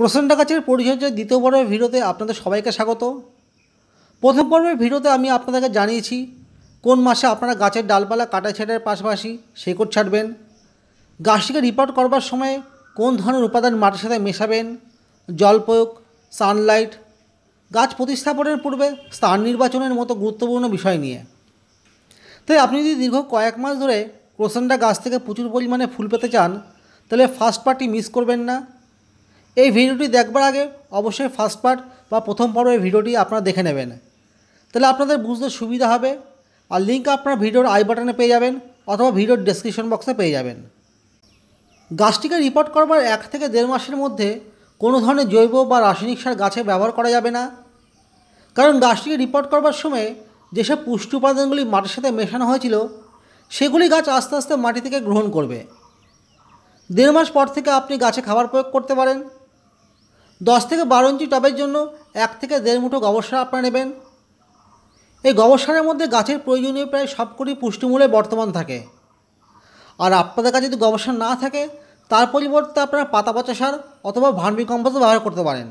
ক্রোসেন্টা গাছের পরিচর্যায় দ্বিতীয় পর্বের ভিডিওতে আপনাদের সবাইকে স্বাগত প্রথম পর্বের ভিডিওতে আমি আপনাদেরকে জানিয়েছি কোন মাসে আপনারা গাছের ডালপালা কাটা ছেঁটার পাশাপাশি শেকড় ছাড়বেন গাছটিকে রিপোর্ট করবার সময় কোন ধরনের উপাদান মাটির সাথে মেশাবেন জল প্রয়োগ সানলাইট গাছ প্রতিস্থাপনের পূর্বে স্থান নির্বাচনের মতো গুরুত্বপূর্ণ বিষয় নিয়ে তাই আপনি যদি দীর্ঘ কয়েক মাস ধরে ক্রোসেন্ডা গাছ থেকে প্রচুর পরিমাণে ফুল পেতে চান তাহলে ফার্স্ট পার্টি মিস করবেন না এই ভিডিওটি দেখবার আগে অবশ্যই ফার্স্ট পার্ট বা প্রথম পর্বের ভিডিওটি আপনারা দেখে নেবেন তাহলে আপনাদের বুঝতে সুবিধা হবে আর লিঙ্ক আপনার ভিডিওর আই বাটনে পেয়ে যাবেন অথবা ভিডিওর ডেসক্রিপশন বক্সে পেয়ে যাবেন গাছটিকে রিপোর্ট করবার এক থেকে দেড় মাসের মধ্যে কোনো ধরনের জৈব বা রাসায়নিক সার গাছে ব্যবহার করা যাবে না কারণ গাছটিকে রিপোর্ট করবার সময় যেসব পুষ্টি উপাদানগুলি মাটির সাথে মেশানো হয়েছিল সেগুলি গাছ আস্তে আস্তে মাটি থেকে গ্রহণ করবে দেড় মাস পর থেকে আপনি গাছে খাবার প্রয়োগ করতে পারেন দশ থেকে বারো ইঞ্চি টবের জন্য এক থেকে দেড় মুঠো গোবর সার আপনারা নেবেন এই গোবর সারের মধ্যে গাছের প্রয়োজনীয় প্রায় সবকটি পুষ্টিমূলে বর্তমান থাকে আর আপনাদের কাছে যদি গোবর সার না থাকে তার পরিবর্তে আপনারা পাতা পচা সার অথবা ভার্মি কম্পোস্ট ব্যবহার করতে পারেন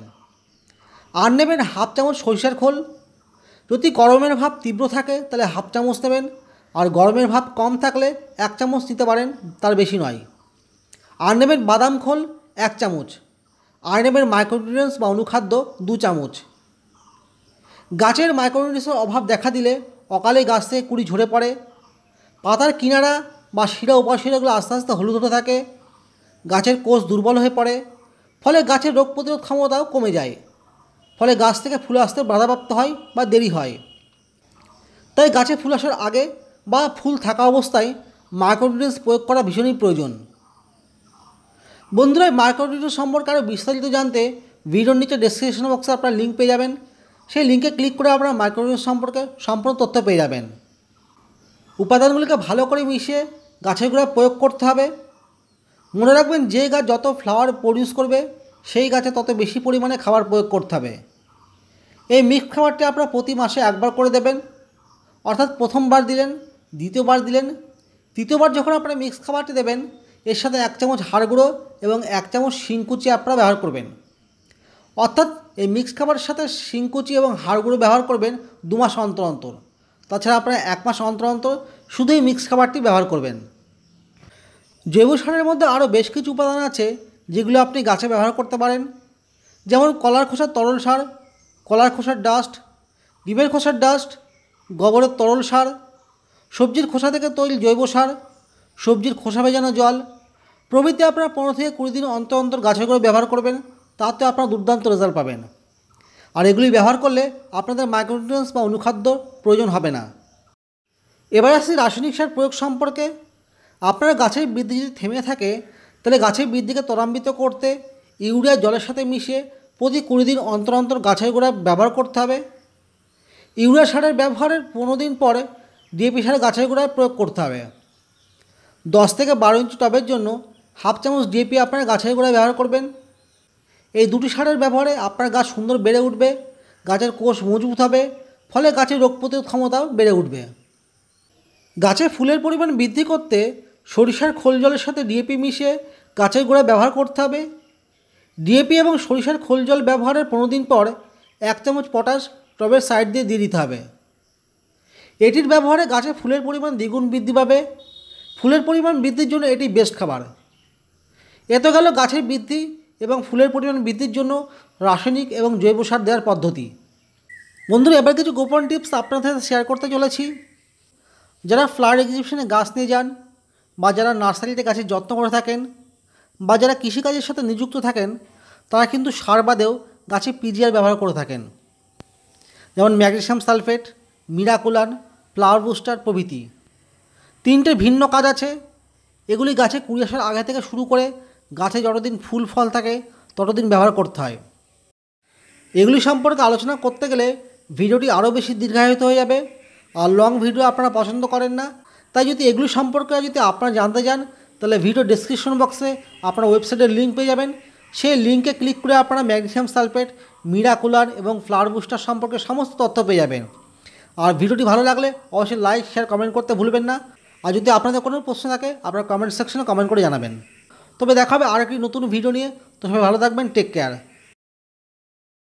আর নেবেন হাফ চামচ সরিষার খোল যদি গরমের ভাব তীব্র থাকে তাহলে হাফ চামচ নেবেন আর গরমের ভাব কম থাকলে এক চামচ নিতে পারেন তার বেশি নয় আর নেবেন বাদাম খোল এক চামচ আরএনএমের মাইক্রোনিউট্রিয়েন্টস বা অনুখাদ্য দু চামচ গাছের মাইক্রোনিউট্রিয়েন্টসের অভাব দেখা দিলে অকালে গাছ থেকে কুড়ি ঝরে পড়ে পাতার কিনারা বা শিরা উপাশিরাগুলো আস্তে আস্তে হলুদ হতে থাকে গাছের কোষ দুর্বল হয়ে পড়ে ফলে গাছের রোগ প্রতিরোধ ক্ষমতাও কমে যায় ফলে গাছ থেকে ফুল আসতে বাধাপ্রাপ্ত হয় বা দেরি হয় তাই গাছে ফুল আসার আগে বা ফুল থাকা অবস্থায় মাইক্রোনিউট্রিয়েন্টস প্রয়োগ করা ভীষণই প্রয়োজন বন্ধুরা মার্কেট সম্পর্কে আরও বিস্তারিত জানতে ভিডিওর নিচে ডিসক্রিপশন বক্সে আপনার লিঙ্ক পেয়ে যাবেন সেই লিঙ্কে ক্লিক করে আপনার মার্কেট সম্পর্কে সম্পূর্ণ তথ্য পেয়ে যাবেন উপাদানগুলিকে ভালো করে মিশিয়ে গাছের গোড়ায় প্রয়োগ করতে হবে মনে রাখবেন যে গাছ যত ফ্লাওয়ার প্রডিউস করবে সেই গাছে তত বেশি পরিমাণে খাবার প্রয়োগ করতে হবে এই মিক্স খাবারটি আপনারা প্রতি মাসে একবার করে দেবেন অর্থাৎ প্রথমবার দিলেন দ্বিতীয়বার দিলেন তৃতীয়বার যখন আপনারা মিক্স খাবারটি দেবেন এর সাথে এক চামচ হাড় গুঁড়ো এবং এক চামচ শিংকুচি আপনারা ব্যবহার করবেন অর্থাৎ এই মিক্স খাবারের সাথে শিংকুচি এবং হাড়গুঁড়ো ব্যবহার করবেন দু মাস অন্তর অন্তর তাছাড়া আপনারা এক মাস অন্তর অন্তর শুধুই মিক্স খাবারটি ব্যবহার করবেন জৈব সারের মধ্যে আরও বেশ কিছু উপাদান আছে যেগুলো আপনি গাছে ব্যবহার করতে পারেন যেমন কলার খোসার তরল সার কলার খোসার ডাস্ট ডিমের খোসার ডাস্ট গোবরের তরল সার সবজির খোসা থেকে তৈরি জৈব সার সবজির খোসা ভেজানো জল প্রভৃতি আপনারা পনেরো থেকে কুড়ি দিন অন্তর অন্তর গাছের গুঁড়ো ব্যবহার করবেন তাতে আপনারা দুর্দান্ত রেজাল্ট পাবেন আর এগুলি ব্যবহার করলে আপনাদের মাইক্রোনিউট্রিয়েন্টস বা অনুখাদ্য প্রয়োজন হবে না এবার আসি রাসায়নিক সার প্রয়োগ সম্পর্কে আপনার গাছের বৃদ্ধি যদি থেমে থাকে তাহলে গাছের বৃদ্ধিকে ত্বরান্বিত করতে ইউরিয়া জলের সাথে মিশিয়ে প্রতি কুড়ি দিন অন্তর অন্তর গাছের গোড়া ব্যবহার করতে হবে ইউরিয়া সারের ব্যবহারের পনেরো দিন পরে ডিএপি সারের গাছের গোড়ায় প্রয়োগ করতে হবে দশ থেকে বারো ইঞ্চি টবের জন্য হাফ চামচ ডিএপি আপনার গাছের গোড়ায় ব্যবহার করবেন এই দুটি সারের ব্যবহারে আপনার গাছ সুন্দর বেড়ে উঠবে গাছের কোষ মজবুত হবে ফলে গাছের রোগ প্রতিরোধ ক্ষমতাও বেড়ে উঠবে গাছে ফুলের পরিমাণ বৃদ্ধি করতে সরিষার খোল জলের সাথে ডিএপি মিশিয়ে গাছের গোড়া ব্যবহার করতে হবে ডিএপি এবং সরিষার খোল জল ব্যবহারের পনেরো দিন পর এক চামচ পটাশ টবের সাইড দিয়ে দিয়ে দিতে হবে এটির ব্যবহারে গাছে ফুলের পরিমাণ দ্বিগুণ বৃদ্ধি পাবে ফুলের পরিমাণ বৃদ্ধির জন্য এটি বেস্ট খাবার এত গেল গাছের বৃদ্ধি এবং ফুলের পরিমাণ বৃদ্ধির জন্য রাসায়নিক এবং জৈব সার দেওয়ার পদ্ধতি বন্ধুরা এবার কিছু গোপন টিপস আপনার সাথে শেয়ার করতে চলেছি যারা ফ্লাওয়ার এক্সিবিশনে গাছ নিয়ে যান বা যারা নার্সারিতে গাছের যত্ন করে থাকেন বা যারা কৃষিকাজের সাথে নিযুক্ত থাকেন তারা কিন্তু সার বাদেও গাছে পিজিআর ব্যবহার করে থাকেন যেমন magnesium sulphate Miraculan flower booster প্রভৃতি তিনটে ভিন্ন কাজ আছে এগুলি গাছে কুড়ি আসার আগে থেকে শুরু করে গাছে যতদিন ফুল ফল থাকে ততদিন ব্যবহার করতে হয় এগুলি সম্পর্কে আলোচনা করতে গেলে ভিডিওটি আরও বেশি দীর্ঘায়িত হয়ে যাবে আর লং ভিডিও আপনারা পছন্দ করেন না তাই যদি এগুলি সম্পর্কে যদি আপনারা জানতে চান তাহলে ভিডিও ডিসক্রিপশন বক্সে আপনারা ওয়েবসাইটের লিঙ্ক পেয়ে যাবেন সেই লিঙ্কে ক্লিক করে আপনারা ম্যাগনেশিয়াম সালফেট মিরাকুলার এবং ফ্লাওয়ার বুস্টার সম্পর্কে সমস্ত তথ্য পেয়ে যাবেন আর ভিডিওটি ভালো লাগলে অবশ্যই লাইক শেয়ার কমেন্ট করতে ভুলবেন না আর যদি আপনাদের কোনো প্রশ্ন থাকে আপনারা কমেন্ট সেকশনে কমেন্ট করে জানাবেন তবে দেখা হবে আর একটি নতুন ভিডিও নিয়ে তো সবাই ভালো থাকবেন টেক কেয়ার